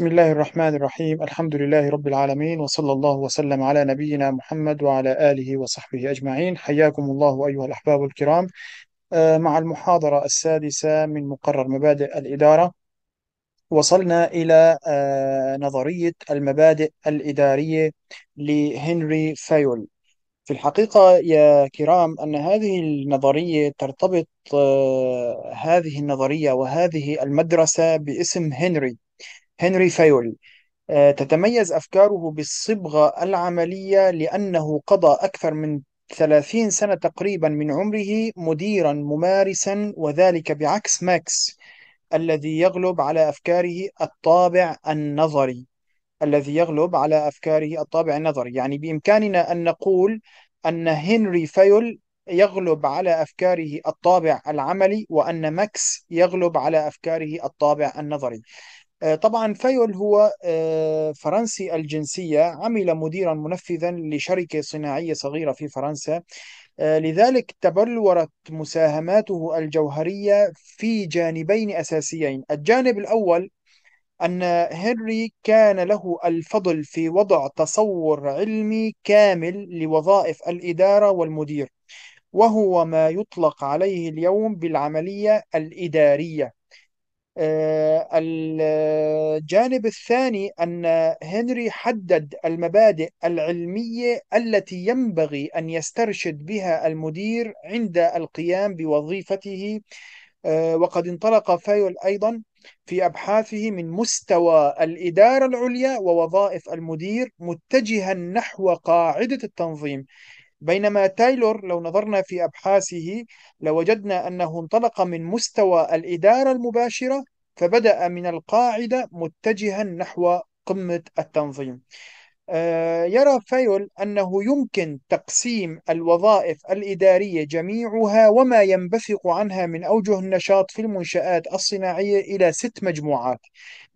بسم الله الرحمن الرحيم الحمد لله رب العالمين وصلى الله وسلم على نبينا محمد وعلى آله وصحبه أجمعين حياكم الله أيها الأحباب الكرام مع المحاضرة السادسة من مقرر مبادئ الإدارة وصلنا إلى نظرية المبادئ الإدارية لهنري فايول في الحقيقة يا كرام أن هذه النظرية ترتبط هذه النظرية وهذه المدرسة باسم هنري هنري فايول آه، تتميز أفكاره بالصبغة العملية لأنه قضى أكثر من 30 سنة تقريبا من عمره مديرا ممارسا وذلك بعكس ماكس الذي يغلب على أفكاره الطابع النظري الذي يغلب على أفكاره الطابع النظري يعني بإمكاننا أن نقول أن هنري فايول يغلب على أفكاره الطابع العملي وأن ماكس يغلب على أفكاره الطابع النظري آه، طبعا فايول هو آه، فرنسي الجنسية عمل مديرا منفذا لشركة صناعية صغيرة في فرنسا آه، لذلك تبلورت مساهماته الجوهرية في جانبين أساسيين الجانب الأول أن هنري كان له الفضل في وضع تصور علمي كامل لوظائف الإدارة والمدير وهو ما يطلق عليه اليوم بالعملية الإدارية آه، الجانب الثاني أن هنري حدد المبادئ العلمية التي ينبغي أن يسترشد بها المدير عند القيام بوظيفته آه، وقد انطلق فايول أيضا في أبحاثه من مستوى الإدارة العليا ووظائف المدير متجها نحو قاعدة التنظيم بينما تايلور لو نظرنا في أبحاثه لوجدنا أنه انطلق من مستوى الإدارة المباشرة فبدأ من القاعدة متجها نحو قمة التنظيم آه، يرى فايول أنه يمكن تقسيم الوظائف الإدارية جميعها وما ينبثق عنها من أوجه النشاط في المنشآت الصناعية إلى ست مجموعات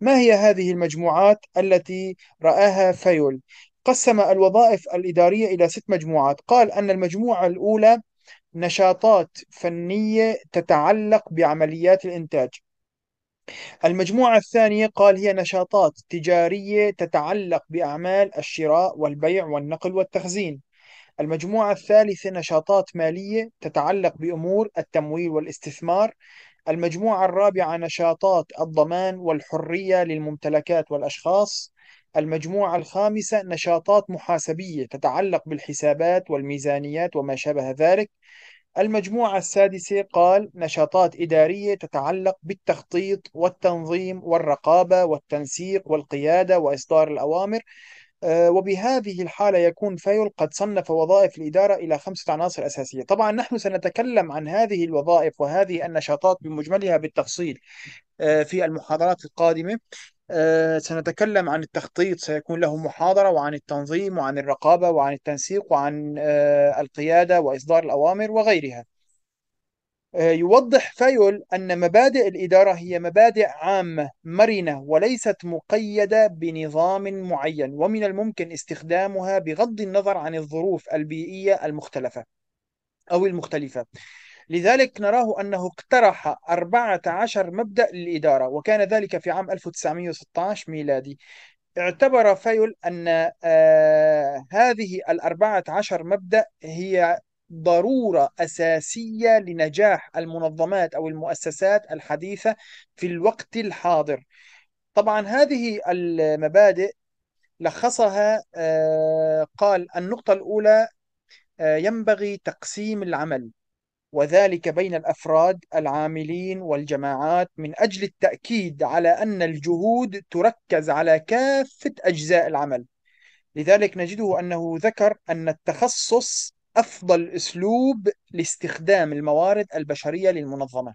ما هي هذه المجموعات التي رآها فايول؟ قسم الوظائف الإدارية إلى ست مجموعات قال أن المجموعة الأولى نشاطات فنية تتعلق بعمليات الإنتاج المجموعة الثانية قال هي نشاطات تجارية تتعلق بأعمال الشراء والبيع والنقل والتخزين. المجموعة الثالثة نشاطات مالية تتعلق بأمور التمويل والاستثمار. المجموعة الرابعة نشاطات الضمان والحرية للممتلكات والأشخاص. المجموعة الخامسة نشاطات محاسبية تتعلق بالحسابات والميزانيات وما شابه ذلك. المجموعة السادسة قال نشاطات إدارية تتعلق بالتخطيط والتنظيم والرقابة والتنسيق والقيادة وإصدار الأوامر آه، وبهذه الحالة يكون فايول قد صنف وظائف الإدارة إلى خمسة عناصر أساسية طبعا نحن سنتكلم عن هذه الوظائف وهذه النشاطات بمجملها بالتفصيل آه، في المحاضرات القادمة آه، سنتكلم عن التخطيط سيكون له محاضرة وعن التنظيم وعن الرقابة وعن التنسيق وعن آه، القيادة وإصدار الأوامر وغيرها آه، يوضح فايول أن مبادئ الإدارة هي مبادئ عامة مرنة وليست مقيدة بنظام معين ومن الممكن استخدامها بغض النظر عن الظروف البيئية المختلفة أو المختلفة لذلك نراه أنه اقترح 14 مبدأ للإدارة وكان ذلك في عام 1916 ميلادي اعتبر فيل أن آه، هذه الأربعة عشر مبدأ هي ضرورة أساسية لنجاح المنظمات أو المؤسسات الحديثة في الوقت الحاضر طبعا هذه المبادئ لخصها آه، قال النقطة الأولى آه، ينبغي تقسيم العمل وذلك بين الافراد العاملين والجماعات من اجل التاكيد على ان الجهود تركز على كافه اجزاء العمل لذلك نجده انه ذكر ان التخصص افضل اسلوب لاستخدام الموارد البشريه للمنظمه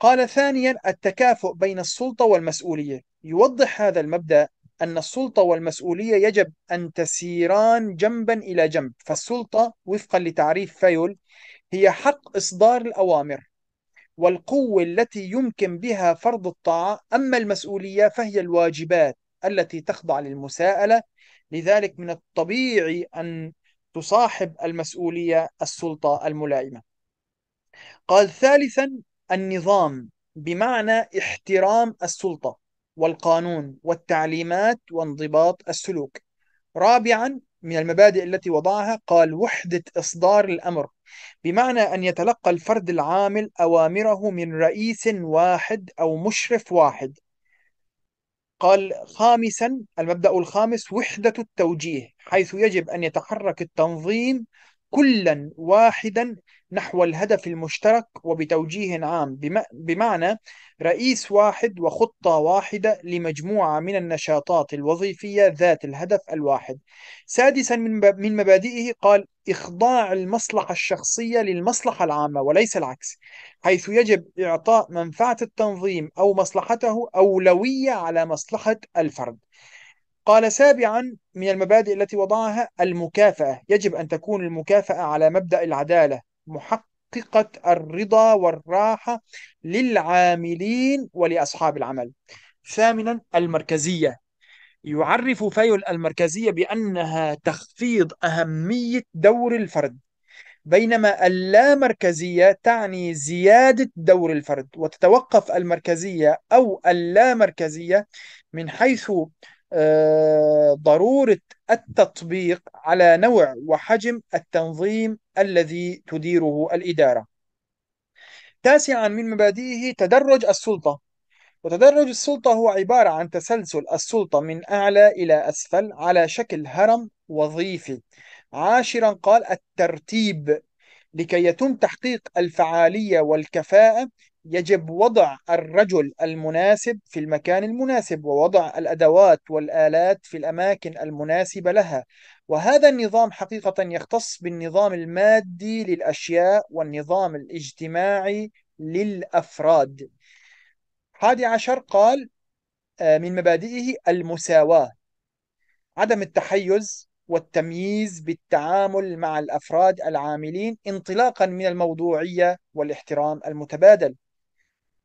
قال ثانيا التكافؤ بين السلطه والمسؤوليه يوضح هذا المبدا أن السلطة والمسؤولية يجب أن تسيران جنبا إلى جنب فالسلطة وفقا لتعريف فيول هي حق إصدار الأوامر والقوة التي يمكن بها فرض الطاعة أما المسؤولية فهي الواجبات التي تخضع للمساءلة لذلك من الطبيعي أن تصاحب المسؤولية السلطة الملائمة قال ثالثا النظام بمعنى احترام السلطة والقانون والتعليمات وانضباط السلوك رابعا من المبادئ التي وضعها قال وحدة إصدار الأمر بمعنى أن يتلقى الفرد العامل أوامره من رئيس واحد أو مشرف واحد قال خامسا المبدأ الخامس وحدة التوجيه حيث يجب أن يتحرك التنظيم كلا واحدا نحو الهدف المشترك وبتوجيه عام بمعنى رئيس واحد وخطة واحدة لمجموعة من النشاطات الوظيفية ذات الهدف الواحد. سادسا من مبادئه قال إخضاع المصلحة الشخصية للمصلحة العامة وليس العكس، حيث يجب إعطاء منفعة التنظيم أو مصلحته أولوية على مصلحة الفرد. قال سابعا من المبادئ التي وضعها المكافأة يجب أن تكون المكافأة على مبدأ العدالة محققة الرضا والراحة للعاملين ولأصحاب العمل ثامنا المركزية يعرف فيل المركزية بأنها تخفيض أهمية دور الفرد بينما اللامركزية تعني زيادة دور الفرد وتتوقف المركزية أو اللامركزية من حيث آه، ضرورة التطبيق على نوع وحجم التنظيم الذي تديره الإدارة. تاسعا من مبادئه تدرج السلطة. وتدرج السلطة هو عبارة عن تسلسل السلطة من أعلى إلى أسفل على شكل هرم وظيفي. عاشرا قال الترتيب لكي يتم تحقيق الفعالية والكفاءة يجب وضع الرجل المناسب في المكان المناسب ووضع الادوات والالات في الاماكن المناسبه لها وهذا النظام حقيقه يختص بالنظام المادي للاشياء والنظام الاجتماعي للافراد حادي عشر قال آه، من مبادئه المساواه عدم التحيز والتمييز بالتعامل مع الافراد العاملين انطلاقا من الموضوعيه والاحترام المتبادل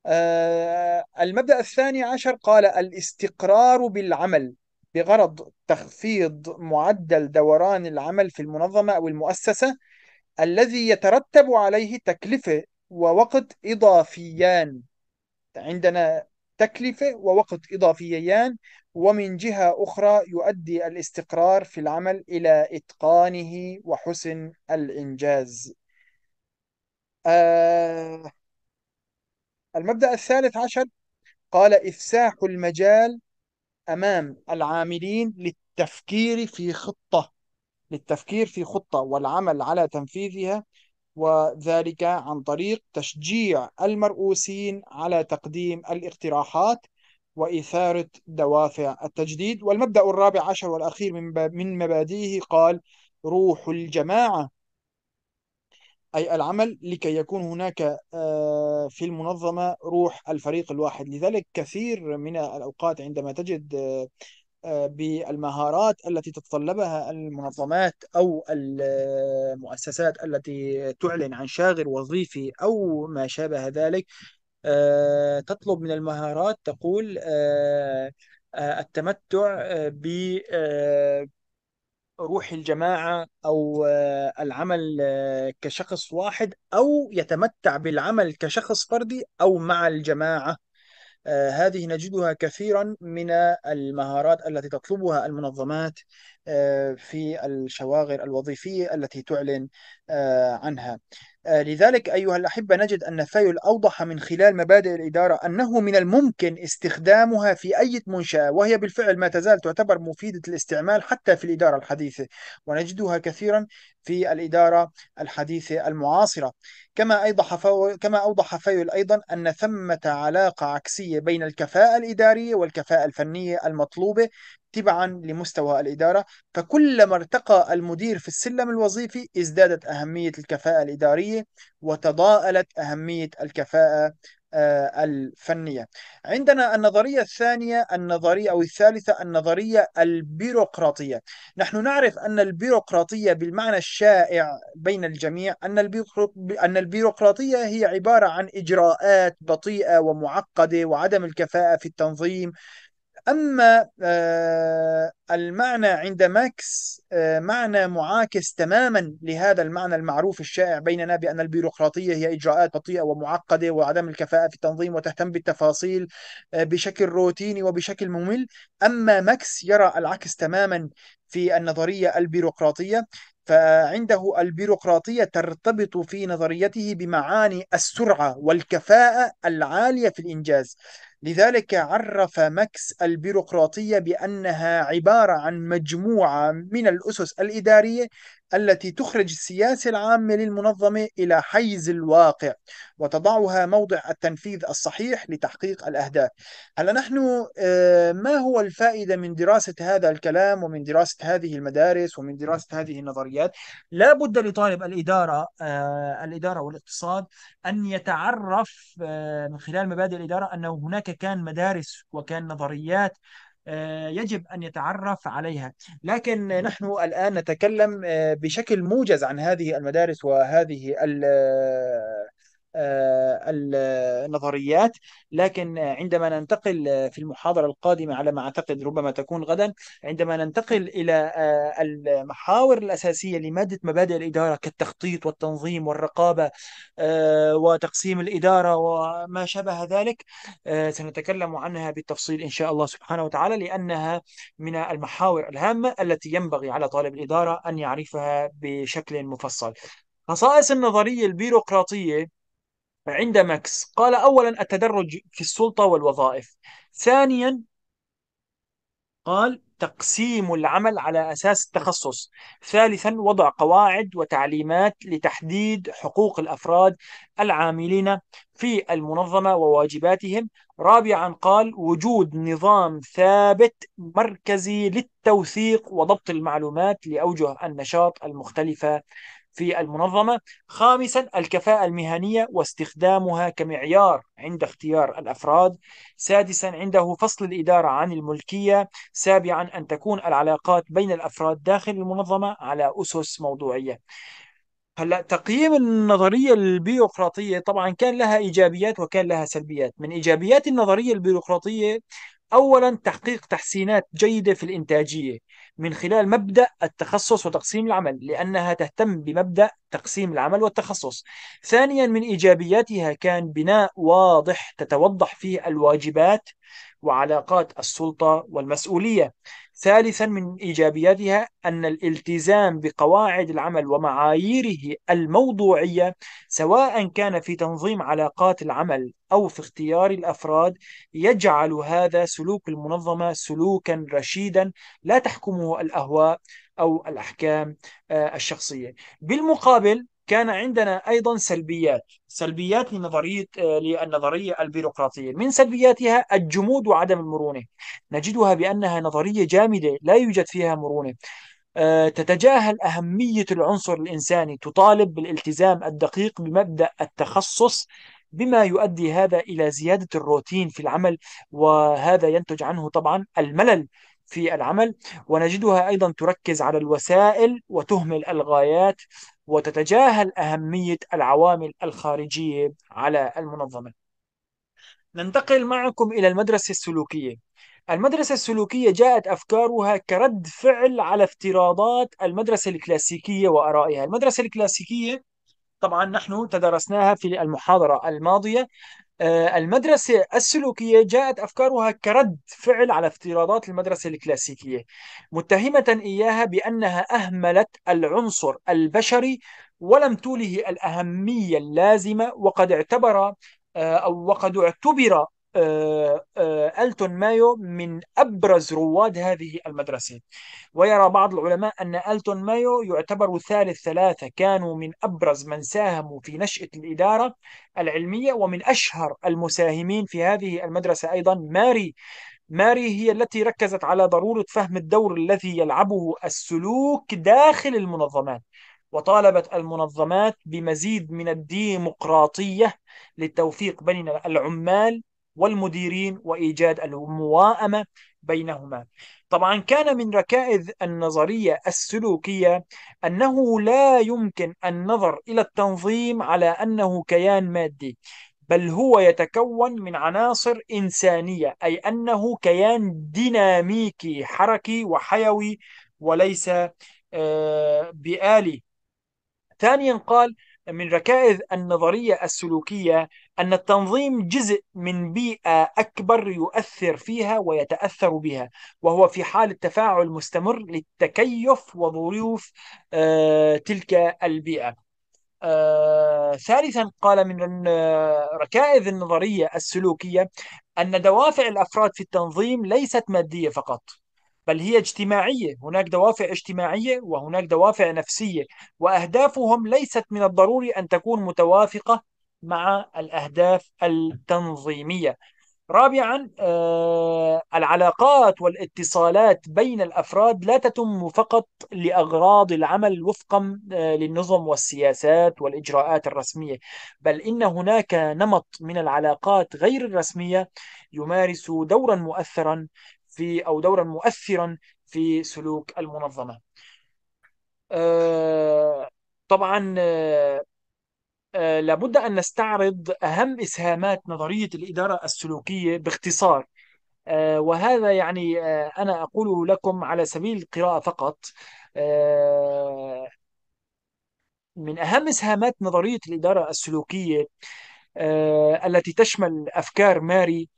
آه، المبدأ الثاني عشر قال الاستقرار بالعمل بغرض تخفيض معدل دوران العمل في المنظمة أو المؤسسة الذي يترتب عليه تكلفة ووقت إضافيان عندنا تكلفة ووقت إضافيان ومن جهة أخرى يؤدي الاستقرار في العمل إلى إتقانه وحسن الإنجاز آه المبدأ الثالث عشر قال إفساح المجال أمام العاملين للتفكير في خطة للتفكير في خطة والعمل على تنفيذها وذلك عن طريق تشجيع المرؤوسين على تقديم الاقتراحات وإثارة دوافع التجديد والمبدأ الرابع عشر والأخير من مبادئه قال روح الجماعة أي العمل لكي يكون هناك آه، في المنظمة روح الفريق الواحد لذلك كثير من الأوقات عندما تجد آه، آه، بالمهارات التي تتطلبها المنظمات أو المؤسسات التي تعلن عن شاغر وظيفي أو ما شابه ذلك تطلب من المهارات تقول التمتع ب روح الجماعة أو آه، العمل آه، كشخص واحد أو يتمتع بالعمل كشخص فردي أو مع الجماعة آه، هذه نجدها كثيرا من المهارات التي تطلبها المنظمات في الشواغر الوظيفية التي تعلن عنها آه، لذلك أيها الأحبة نجد أن فايل أوضح من خلال مبادئ الإدارة أنه من الممكن استخدامها في أي منشأة وهي بالفعل ما تزال تعتبر مفيدة الاستعمال حتى في الإدارة الحديثة ونجدها كثيرا في الإدارة الحديثة المعاصرة كما أيضح كما أوضح فايل أيضا أن ثمة علاقة عكسية بين الكفاءة الإدارية والكفاءة الفنية المطلوبة تبعا لمستوى الإدارة فكلما ارتقى المدير في السلم الوظيفي ازدادت أهمية الكفاءة الإدارية وتضاءلت أهمية الكفاءة آه، الفنية عندنا النظرية الثانية النظرية أو الثالثة النظرية البيروقراطية نحن نعرف أن البيروقراطية بالمعنى الشائع بين الجميع أن البيروقراطية هي عبارة عن إجراءات بطيئة ومعقدة وعدم الكفاءة في التنظيم أما آه، المعنى عند ماكس آه، معنى معاكس تماما لهذا المعنى المعروف الشائع بيننا بأن البيروقراطية هي إجراءات بطيئة ومعقدة وعدم الكفاءة في التنظيم وتهتم بالتفاصيل آه، بشكل روتيني وبشكل ممل أما ماكس يرى العكس تماما في النظرية البيروقراطية فعنده البيروقراطية ترتبط في نظريته بمعاني السرعة والكفاءة العالية في الإنجاز لذلك عرف ماكس البيروقراطية بأنها عبارة عن مجموعة من الأسس الإدارية التي تخرج السياسة العامة للمنظمة إلى حيز الواقع وتضعها موضع التنفيذ الصحيح لتحقيق الأهداف هلا نحن آه، ما هو الفائدة من دراسة هذا الكلام ومن دراسة هذه المدارس ومن دراسة هذه النظريات لا بد لطالب الإدارة آه، الإدارة والاقتصاد أن يتعرف آه، من خلال مبادئ الإدارة أنه هناك كان مدارس وكان نظريات آه، يجب أن يتعرف عليها لكن نحن الآن نتكلم آه، بشكل موجز عن هذه المدارس وهذه آه، آه، النظريات لكن عندما ننتقل آه، في المحاضرة القادمة على ما أعتقد ربما تكون غدا عندما ننتقل إلى آه، المحاور الأساسية لمادة مبادئ الإدارة كالتخطيط والتنظيم والرقابة وتقسيم الإدارة وما شابه ذلك سنتكلم عنها بالتفصيل إن شاء الله سبحانه وتعالى لأنها من المحاور الهامة التي ينبغي على طالب الإدارة أن يعرفها بشكل مفصل خصائص النظرية البيروقراطية عند ماكس قال أولا التدرج في السلطة والوظائف ثانيا قال تقسيم العمل على أساس التخصص ثالثا وضع قواعد وتعليمات لتحديد حقوق الأفراد العاملين في المنظمة وواجباتهم رابعا قال وجود نظام ثابت مركزي للتوثيق وضبط المعلومات لأوجه النشاط المختلفة في المنظمة خامسا الكفاءة المهنية واستخدامها كمعيار عند اختيار الأفراد سادسا عنده فصل الإدارة عن الملكية سابعا أن تكون العلاقات بين الأفراد داخل المنظمة على أسس موضوعية هلا تقييم النظريه البيروقراطيه طبعا كان لها ايجابيات وكان لها سلبيات، من ايجابيات النظريه البيروقراطيه أولا تحقيق تحسينات جيدة في الإنتاجية من خلال مبدأ التخصص وتقسيم العمل لأنها تهتم بمبدأ تقسيم العمل والتخصص ثانيا من إيجابياتها كان بناء واضح تتوضح فيه الواجبات وعلاقات السلطة والمسؤولية ثالثا من ايجابياتها ان الالتزام بقواعد العمل ومعاييره الموضوعيه سواء كان في تنظيم علاقات العمل او في اختيار الافراد يجعل هذا سلوك المنظمه سلوكا رشيدا لا تحكمه الاهواء او الاحكام آه، الشخصيه بالمقابل كان عندنا أيضا سلبيات سلبيات لنظرية آه، للنظرية البيروقراطية من سلبياتها الجمود وعدم المرونة نجدها بأنها نظرية جامدة لا يوجد فيها مرونة آه، تتجاهل أهمية العنصر الإنساني تطالب بالالتزام الدقيق بمبدأ التخصص بما يؤدي هذا إلى زيادة الروتين في العمل وهذا ينتج عنه طبعا الملل في العمل ونجدها أيضا تركز على الوسائل وتهمل الغايات وتتجاهل أهمية العوامل الخارجية على المنظمة. ننتقل معكم إلى المدرسة السلوكية. المدرسة السلوكية جاءت أفكارها كرد فعل على افتراضات المدرسة الكلاسيكية وآرائها. المدرسة الكلاسيكية طبعا نحن تدرسناها في المحاضرة الماضية آه، المدرسة السلوكية جاءت أفكارها كرد فعل على افتراضات المدرسة الكلاسيكية متهمة إياها بأنها أهملت العنصر البشري ولم توله الأهمية اللازمة وقد اعتبر آه، أو وقد اعتبر آه، آه، ألتون مايو من أبرز رواد هذه المدرسة ويرى بعض العلماء أن ألتون مايو يعتبر ثالث ثلاثة كانوا من أبرز من ساهموا في نشأة الإدارة العلمية ومن أشهر المساهمين في هذه المدرسة أيضا ماري ماري هي التي ركزت على ضرورة فهم الدور الذي يلعبه السلوك داخل المنظمات وطالبت المنظمات بمزيد من الديمقراطية للتوفيق بين العمال والمديرين وإيجاد المواءمة بينهما طبعا كان من ركائز النظرية السلوكية أنه لا يمكن النظر إلى التنظيم على أنه كيان مادي بل هو يتكون من عناصر إنسانية أي أنه كيان ديناميكي حركي وحيوي وليس آه، بآلي ثانيا قال من ركائز النظرية السلوكية أن التنظيم جزء من بيئة أكبر يؤثر فيها ويتأثر بها وهو في حال التفاعل مستمر للتكيف وظروف آه، تلك البيئة آه، ثالثا قال من آه، ركائز النظرية السلوكية أن دوافع الأفراد في التنظيم ليست مادية فقط بل هي اجتماعية هناك دوافع اجتماعية وهناك دوافع نفسية وأهدافهم ليست من الضروري أن تكون متوافقة مع الأهداف التنظيمية رابعا آه، العلاقات والاتصالات بين الافراد لا تتم فقط لاغراض العمل وفقا آه، للنظم والسياسات والاجراءات الرسميه بل ان هناك نمط من العلاقات غير الرسميه يمارس دورا مؤثرا في او دورا مؤثرا في سلوك المنظمه آه، طبعا آه، لابد أن نستعرض أهم إسهامات نظرية الإدارة السلوكية باختصار آه، وهذا يعني آه، أنا أقوله لكم على سبيل القراءة فقط من أهم إسهامات نظرية الإدارة السلوكية التي تشمل أفكار ماري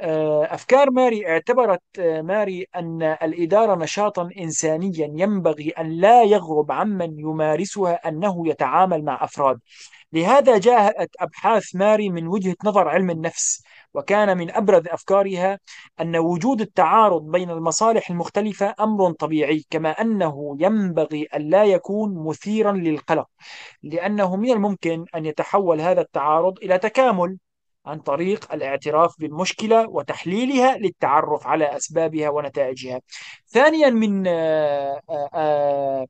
آه، أفكار ماري اعتبرت آه، ماري أن الإدارة نشاطا إنسانيا ينبغي أن لا يغرب عمن يمارسها أنه يتعامل مع أفراد لهذا جاءت أبحاث ماري من وجهة نظر علم النفس وكان من أبرز أفكارها أن وجود التعارض بين المصالح المختلفة أمر طبيعي كما أنه ينبغي أن لا يكون مثيرا للقلق لأنه من الممكن أن يتحول هذا التعارض إلى تكامل عن طريق الاعتراف بالمشكلة وتحليلها للتعرف على أسبابها ونتائجها ثانيا من آه، آه،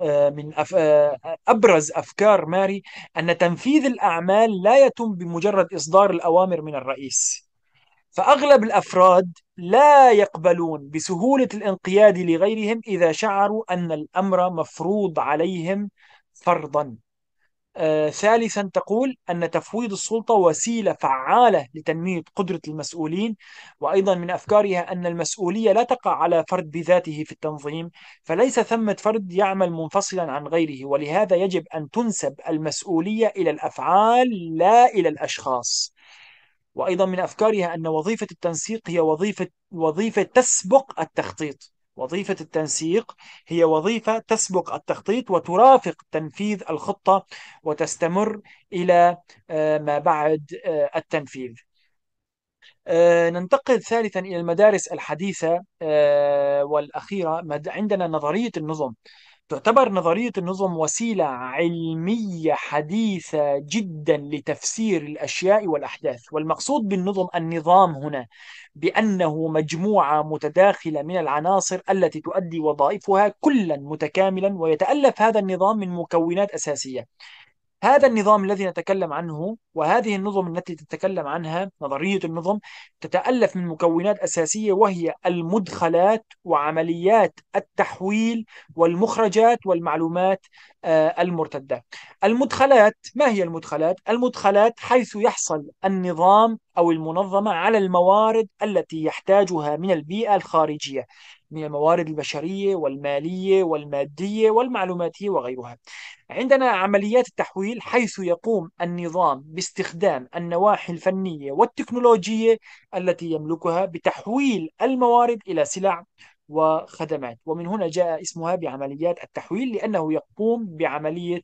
آه، من أف... أبرز أفكار ماري أن تنفيذ الأعمال لا يتم بمجرد إصدار الأوامر من الرئيس فأغلب الأفراد لا يقبلون بسهولة الانقياد لغيرهم إذا شعروا أن الأمر مفروض عليهم فرضا آه، ثالثا تقول أن تفويض السلطة وسيلة فعالة لتنمية قدرة المسؤولين وأيضا من أفكارها أن المسؤولية لا تقع على فرد بذاته في التنظيم فليس ثمة فرد يعمل منفصلا عن غيره ولهذا يجب أن تنسب المسؤولية إلى الأفعال لا إلى الأشخاص وأيضا من أفكارها أن وظيفة التنسيق هي وظيفة, وظيفة تسبق التخطيط وظيفة التنسيق هي وظيفة تسبق التخطيط وترافق تنفيذ الخطة وتستمر إلى آه، ما بعد آه، التنفيذ. آه، ننتقل ثالثا إلى المدارس الحديثة والأخيرة عندنا نظرية النظم تعتبر نظرية النظم وسيلة علمية حديثة جدا لتفسير الأشياء والأحداث والمقصود بالنظم النظام هنا بأنه مجموعة متداخلة من العناصر التي تؤدي وظائفها كلا متكاملا ويتألف هذا النظام من مكونات أساسية هذا النظام الذي نتكلم عنه وهذه النظم التي تتكلم عنها نظرية النظم تتألف من مكونات أساسية وهي المدخلات وعمليات التحويل والمخرجات والمعلومات آه، المرتدة المدخلات ما هي المدخلات؟ المدخلات حيث يحصل النظام أو المنظمة على الموارد التي يحتاجها من البيئة الخارجية من الموارد البشرية والمالية والمادية والمعلوماتية وغيرها عندنا عمليات التحويل حيث يقوم النظام باستخدام النواحي الفنية والتكنولوجية التي يملكها بتحويل الموارد إلى سلع وخدمات ومن هنا جاء اسمها بعمليات التحويل لأنه يقوم بعملية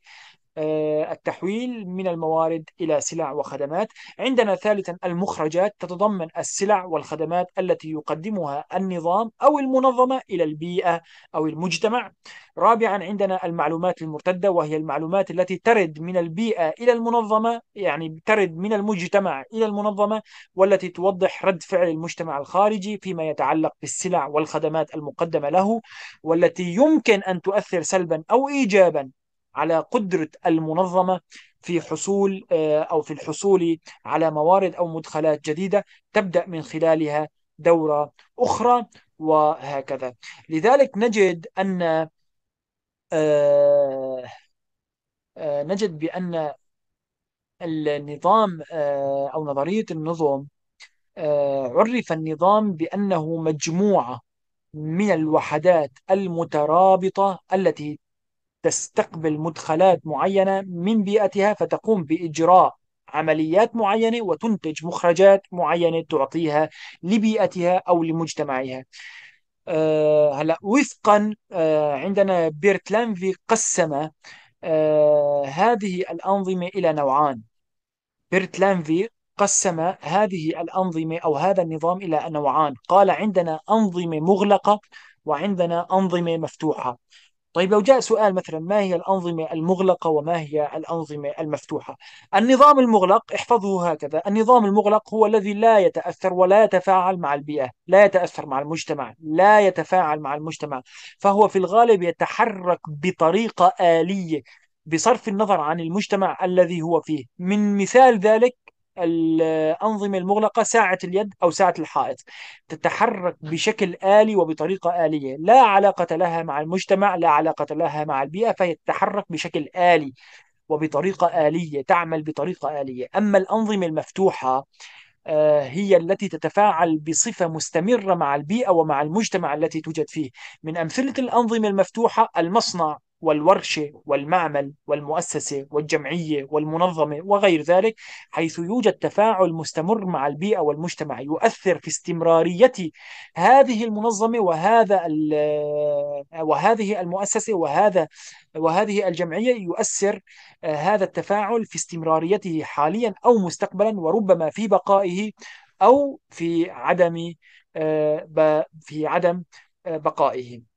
آه، التحويل من الموارد إلى سلع وخدمات عندنا ثالثا المخرجات تتضمن السلع والخدمات التي يقدمها النظام أو المنظمة إلى البيئة أو المجتمع رابعا عندنا المعلومات المرتدة وهي المعلومات التي ترد من البيئة إلى المنظمة يعني ترد من المجتمع إلى المنظمة والتي توضح رد فعل المجتمع الخارجي فيما يتعلق بالسلع والخدمات المقدمة له والتي يمكن أن تؤثر سلبا أو إيجابا على قدره المنظمه في حصول آه، او في الحصول على موارد او مدخلات جديده تبدا من خلالها دوره اخرى وهكذا لذلك نجد ان آه، آه، نجد بان النظام او نظريه النظم عرف النظام بانه مجموعه من الوحدات المترابطه التي تستقبل مدخلات معينة من بيئتها فتقوم بإجراء عمليات معينة وتنتج مخرجات معينة تعطيها لبيئتها أو لمجتمعها أه هلا وفقا أه عندنا بيرت لانفي قسم أه هذه الأنظمة إلى نوعان بيرت لانفي قسم هذه الأنظمة أو هذا النظام إلى نوعان قال عندنا أنظمة مغلقة وعندنا أنظمة مفتوحة طيب لو جاء سؤال مثلا ما هي الأنظمة المغلقة وما هي الأنظمة المفتوحة النظام المغلق احفظه هكذا النظام المغلق هو الذي لا يتأثر ولا يتفاعل مع البيئة لا يتأثر مع المجتمع لا يتفاعل مع المجتمع فهو في الغالب يتحرك بطريقة آلية بصرف النظر عن المجتمع الذي هو فيه من مثال ذلك الأنظمة المغلقة ساعة اليد أو ساعة الحائط تتحرك بشكل آلي وبطريقة آلية لا علاقة لها مع المجتمع لا علاقة لها مع البيئة فهي تتحرك بشكل آلي وبطريقة آلية تعمل بطريقة آلية أما الأنظمة المفتوحة آه، هي التي تتفاعل بصفة مستمرة مع البيئة ومع المجتمع التي توجد فيه من أمثلة الأنظمة المفتوحة المصنع والورشة والمعمل والمؤسسة والجمعية والمنظمة وغير ذلك حيث يوجد تفاعل مستمر مع البيئة والمجتمع يؤثر في استمرارية هذه المنظمة وهذا آه، وهذه المؤسسة وهذا وهذه الجمعية يؤثر آه، هذا التفاعل في استمراريته حاليا أو مستقبلا وربما في بقائه أو في عدم آه، في عدم بقائه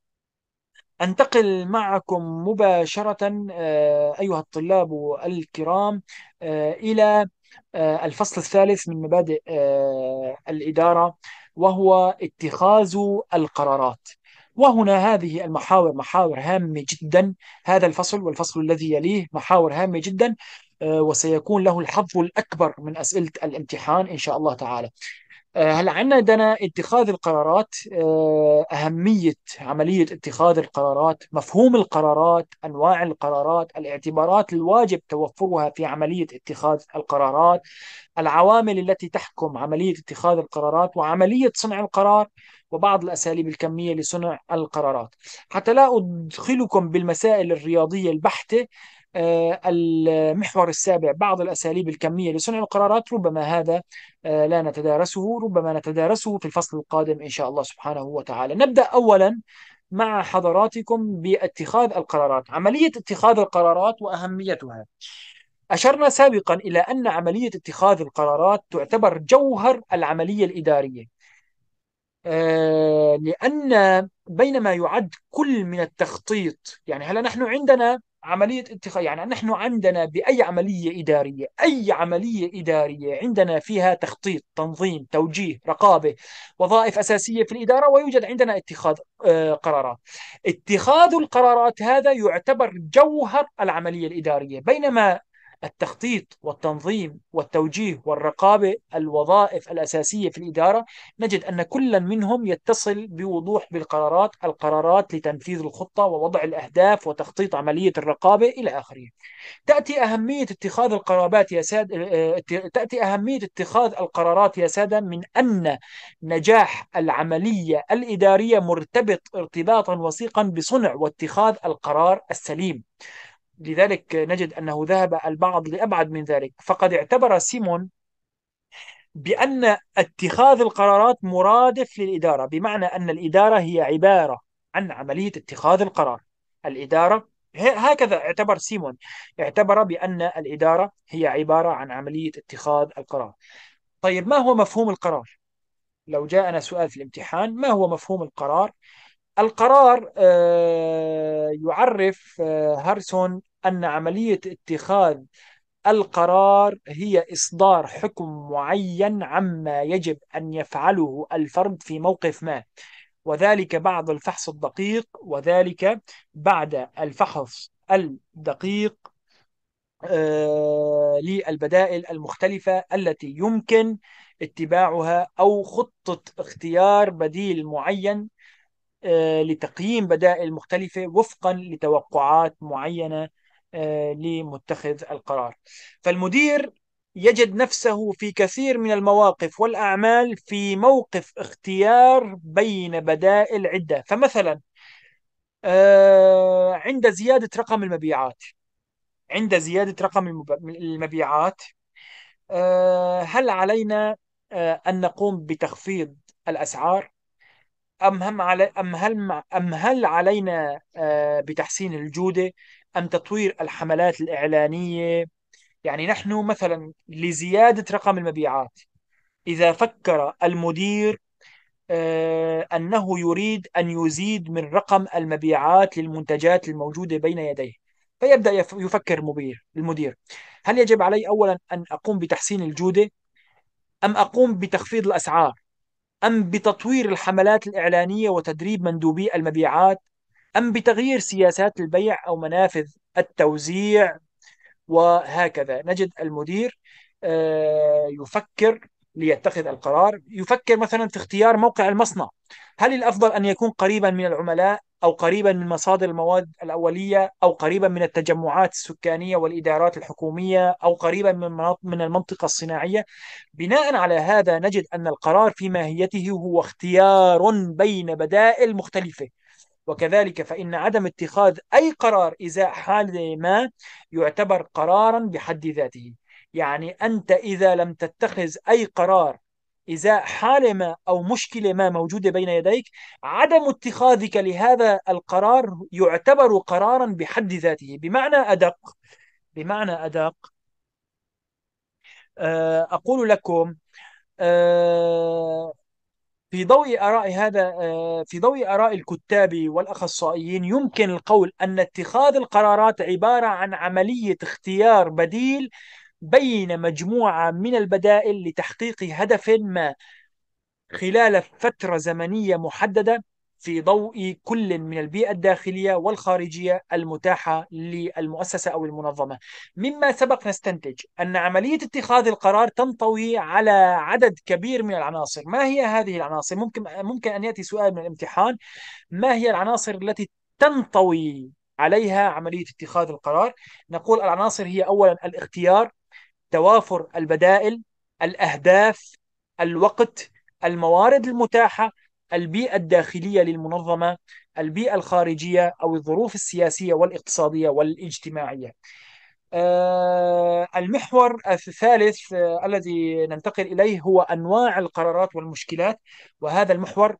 أنتقل معكم مباشرة آه، أيها الطلاب الكرام آه، إلى آه، الفصل الثالث من مبادئ الإدارة وهو اتخاذ القرارات وهنا هذه المحاور محاور هامة جدا هذا الفصل والفصل الذي يليه محاور هامة جدا وسيكون له الحظ الأكبر من أسئلة الامتحان إن شاء الله تعالى آه، هل عندنا اتخاذ القرارات آه، أهمية عملية اتخاذ القرارات مفهوم القرارات أنواع القرارات الاعتبارات الواجب توفرها في عملية اتخاذ القرارات العوامل التي تحكم عملية اتخاذ القرارات وعملية صنع القرار وبعض الأساليب الكمية لصنع القرارات حتى لا أدخلكم بالمسائل الرياضية البحتة آه، المحور السابع بعض الأساليب الكمية لصنع القرارات ربما هذا آه، لا نتدارسه ربما نتدارسه في الفصل القادم إن شاء الله سبحانه وتعالى نبدأ أولا مع حضراتكم باتخاذ القرارات عملية اتخاذ القرارات وأهميتها أشرنا سابقا إلى أن عملية اتخاذ القرارات تعتبر جوهر العملية الإدارية آه، لأن بينما يعد كل من التخطيط يعني هلا نحن عندنا عملية اتخاذ يعني نحن عندنا بأي عملية إدارية أي عملية إدارية عندنا فيها تخطيط تنظيم توجيه رقابة وظائف أساسية في الإدارة ويوجد عندنا اتخاذ آه، قرارات اتخاذ القرارات هذا يعتبر جوهر العملية الإدارية بينما التخطيط والتنظيم والتوجيه والرقابة الوظائف الأساسية في الإدارة نجد أن كل منهم يتصل بوضوح بالقرارات القرارات لتنفيذ الخطة ووضع الأهداف وتخطيط عملية الرقابة إلى آخره تأتي أهمية اتخاذ القرارات يا ساد آه، تأتي أهمية اتخاذ القرارات يا سادة من أن نجاح العملية الإدارية مرتبط ارتباطا وثيقا بصنع واتخاذ القرار السليم لذلك نجد أنه ذهب البعض لأبعد من ذلك فقد اعتبر سيمون بأن اتخاذ القرارات مرادف للإدارة بمعنى أن الإدارة هي عبارة عن عملية اتخاذ القرار الإدارة هكذا اعتبر سيمون اعتبر بأن الإدارة هي عبارة عن عملية اتخاذ القرار طيب ما هو مفهوم القرار؟ لو جاءنا سؤال في الامتحان ما هو مفهوم القرار؟ القرار آه، يعرف آه، هارسون أن عملية اتخاذ القرار هي إصدار حكم معين عما يجب أن يفعله الفرد في موقف ما وذلك بعد الفحص الدقيق وذلك بعد الفحص الدقيق آه، للبدائل المختلفة التي يمكن اتباعها أو خطة اختيار بديل معين آه، لتقييم بدائل مختلفة وفقا لتوقعات معينة آه، لمتخذ القرار فالمدير يجد نفسه في كثير من المواقف والأعمال في موقف اختيار بين بدائل عدة فمثلا آه، عند زيادة رقم المبيعات عند زيادة رقم المبيعات هل علينا أن نقوم بتخفيض الأسعار أم هم علي أم هل أم هل علينا آه، بتحسين الجودة أم تطوير الحملات الإعلانية يعني نحن مثلا لزيادة رقم المبيعات إذا فكر المدير آه، أنه يريد أن يزيد من رقم المبيعات للمنتجات الموجودة بين يديه فيبدأ يفكر مدير المدير هل يجب علي أولا أن أقوم بتحسين الجودة أم أقوم بتخفيض الأسعار أم بتطوير الحملات الإعلانية وتدريب مندوبي المبيعات أم بتغيير سياسات البيع أو منافذ التوزيع وهكذا نجد المدير آه، يفكر ليتخذ القرار يفكر مثلا في اختيار موقع المصنع هل الأفضل أن يكون قريبا من العملاء أو قريبا من مصادر المواد الأولية أو قريبا من التجمعات السكانية والإدارات الحكومية أو قريبا من, من المنطقة الصناعية بناء على هذا نجد أن القرار في ماهيته هو اختيار بين بدائل مختلفة وكذلك فإن عدم اتخاذ أي قرار إزاء حال ما يعتبر قرارا بحد ذاته يعني أنت إذا لم تتخذ أي قرار إزاء حالة ما أو مشكلة ما موجودة بين يديك عدم اتخاذك لهذا القرار يعتبر قرارا بحد ذاته بمعنى أدق بمعنى أدق آه، أقول لكم آه، في ضوء آراء هذا آه، في ضوء آراء الكتاب والأخصائيين يمكن القول أن اتخاذ القرارات عبارة عن عملية اختيار بديل بين مجموعة من البدائل لتحقيق هدف ما خلال فترة زمنية محددة في ضوء كل من البيئة الداخلية والخارجية المتاحة للمؤسسة أو المنظمة مما سبق نستنتج أن عملية اتخاذ القرار تنطوي على عدد كبير من العناصر ما هي هذه العناصر؟ ممكن, ممكن أن يأتي سؤال من الامتحان ما هي العناصر التي تنطوي عليها عملية اتخاذ القرار؟ نقول العناصر هي أولا الاختيار توافر البدائل الاهداف الوقت الموارد المتاحه البيئه الداخليه للمنظمه البيئه الخارجيه او الظروف السياسيه والاقتصاديه والاجتماعيه آه، المحور الثالث آه، الذي ننتقل اليه هو انواع القرارات والمشكلات وهذا المحور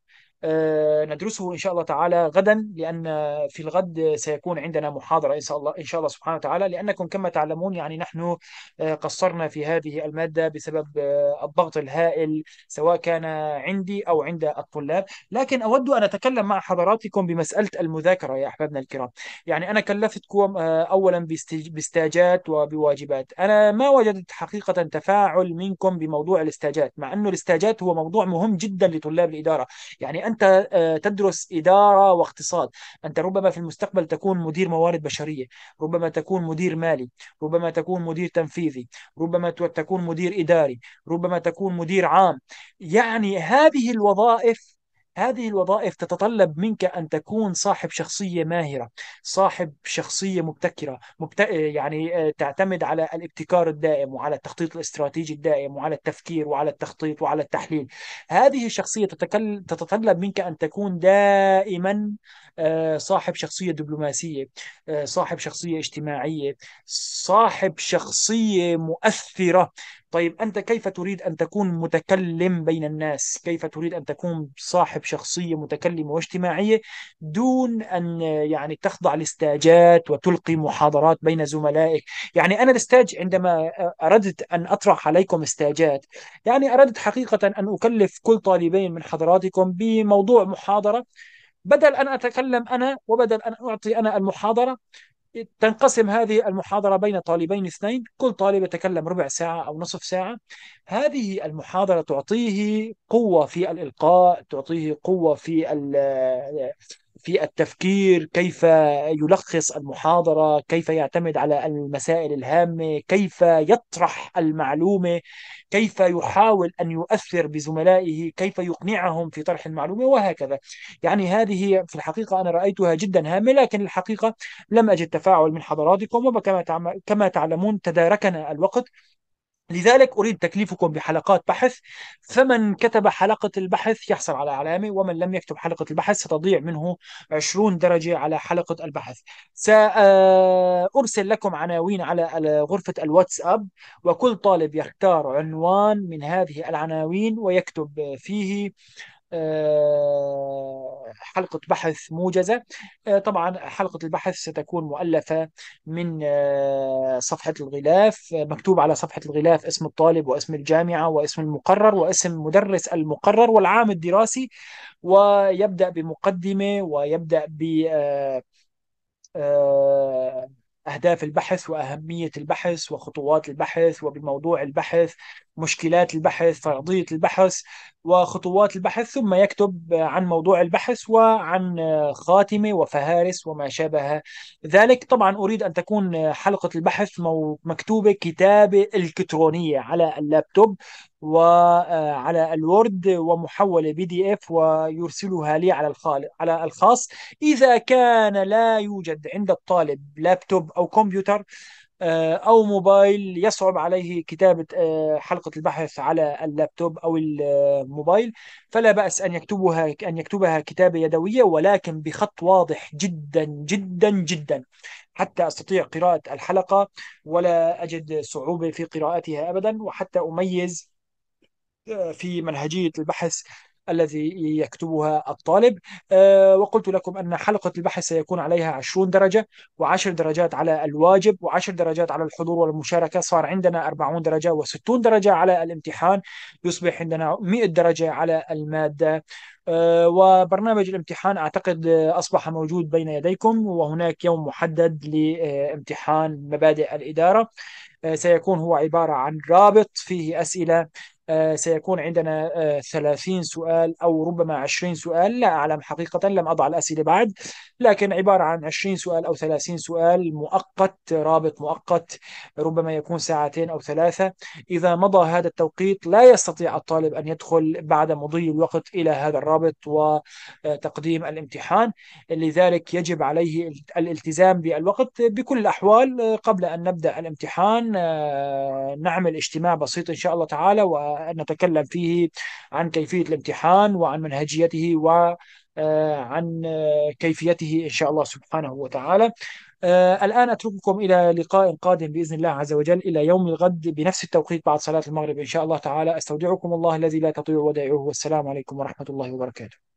آه، ندرسه ان شاء الله تعالى غدا لان في الغد سيكون عندنا محاضره ان شاء الله ان شاء الله سبحانه وتعالى لانكم كما تعلمون يعني نحن آه، قصرنا في هذه الماده بسبب آه، الضغط الهائل سواء كان عندي او عند الطلاب لكن اود ان اتكلم مع حضراتكم بمساله المذاكره يا احبابنا الكرام يعني انا كلفتكم اولا باستاجات وبواجبات انا ما وجدت حقيقه تفاعل منكم بموضوع الاستاجات مع انه الاستاجات هو موضوع مهم جدا لطلاب الاداره يعني أنت أنت آه، تدرس إدارة واقتصاد أنت ربما في المستقبل تكون مدير موارد بشرية ربما تكون مدير مالي ربما تكون مدير تنفيذي ربما تكون مدير إداري ربما تكون مدير عام يعني هذه الوظائف هذه الوظائف تتطلب منك أن تكون صاحب شخصية ماهرة صاحب شخصية مبتكرة مبت... يعني آه، تعتمد على الابتكار الدائم وعلى التخطيط الاستراتيجي الدائم وعلى التفكير وعلى التخطيط وعلى التحليل هذه الشخصية تتكل... تتطلب منك أن تكون دائما آه، صاحب شخصية دبلوماسية آه، صاحب شخصية اجتماعية صاحب شخصية مؤثرة طيب أنت كيف تريد أن تكون متكلم بين الناس كيف تريد أن تكون صاحب شخصية متكلمة واجتماعية دون أن يعني تخضع لاستاجات وتلقي محاضرات بين زملائك يعني أنا الاستاج عندما آه، أردت أن أطرح عليكم استاجات يعني أردت حقيقة أن أكلف كل طالبين من حضراتكم بموضوع محاضرة بدل أن أتكلم أنا وبدل أن أعطي أنا المحاضرة تنقسم هذه المحاضرة بين طالبين اثنين كل طالب يتكلم ربع ساعة أو نصف ساعة هذه المحاضرة تعطيه قوة في الإلقاء تعطيه قوة في في التفكير كيف يلخص المحاضرة كيف يعتمد على المسائل الهامة كيف يطرح المعلومة كيف يحاول أن يؤثر بزملائه كيف يقنعهم في طرح المعلومة وهكذا يعني هذه في الحقيقة أنا رأيتها جدا هامة لكن الحقيقة لم أجد تفاعل من حضراتكم وكما كما تعلمون تداركنا الوقت لذلك أريد تكليفكم بحلقات بحث فمن كتب حلقة البحث يحصل على علامة ومن لم يكتب حلقة البحث ستضيع منه 20 درجة على حلقة البحث سأرسل لكم عناوين على غرفة الواتساب وكل طالب يختار عنوان من هذه العناوين ويكتب فيه آه، حلقة بحث موجزة آه، طبعا حلقة البحث ستكون مؤلفة من آه، صفحة الغلاف مكتوب على صفحة الغلاف اسم الطالب واسم الجامعة واسم المقرر واسم مدرس المقرر والعام الدراسي ويبدأ بمقدمة ويبدأ ب أهداف البحث وأهمية البحث وخطوات البحث وبموضوع البحث مشكلات البحث فرضية البحث وخطوات البحث ثم يكتب عن موضوع البحث وعن خاتمة وفهارس وما شابه ذلك طبعا أريد أن تكون حلقة البحث مكتوبة كتابة إلكترونية على اللابتوب وعلى الورد ومحولة بي دي اف ويرسلها لي على على الخاص إذا كان لا يوجد عند الطالب لابتوب أو كمبيوتر آه، او موبايل يصعب عليه كتابه آه، حلقه البحث على اللابتوب او الموبايل فلا باس ان يكتبها ان يكتبها كتابه يدويه ولكن بخط واضح جدا جدا جدا حتى استطيع قراءه الحلقه ولا اجد صعوبه في قراءتها ابدا وحتى اميز آه، في منهجيه البحث التي يكتبها الطالب آه، وقلت لكم أن حلقة البحث سيكون عليها 20 درجة و10 درجات على الواجب و10 درجات على الحضور والمشاركة صار عندنا 40 درجة و60 درجة على الامتحان يصبح عندنا 100 درجة على المادة آه، وبرنامج الامتحان أعتقد أصبح موجود بين يديكم وهناك يوم محدد لامتحان مبادئ الإدارة آه، سيكون هو عبارة عن رابط فيه أسئلة آه، سيكون عندنا 30 آه، سؤال أو ربما 20 سؤال لا أعلم حقيقة لم أضع الأسئلة بعد لكن عبارة عن 20 سؤال أو 30 سؤال مؤقت رابط مؤقت ربما يكون ساعتين أو ثلاثة إذا مضى هذا التوقيت لا يستطيع الطالب أن يدخل بعد مضي الوقت إلى هذا الرابط وتقديم الامتحان لذلك يجب عليه الالتزام بالوقت بكل الأحوال قبل أن نبدأ الامتحان آه، نعمل اجتماع بسيط إن شاء الله تعالى و نتكلم فيه عن كيفية الامتحان وعن منهجيته وعن آه، آه، كيفيته إن شاء الله سبحانه وتعالى آه، الآن أترككم إلى لقاء قادم بإذن الله عز وجل إلى يوم الغد بنفس التوقيت بعد صلاة المغرب إن شاء الله تعالى أستودعكم الله الذي لا تطيع ودائعه والسلام عليكم ورحمة الله وبركاته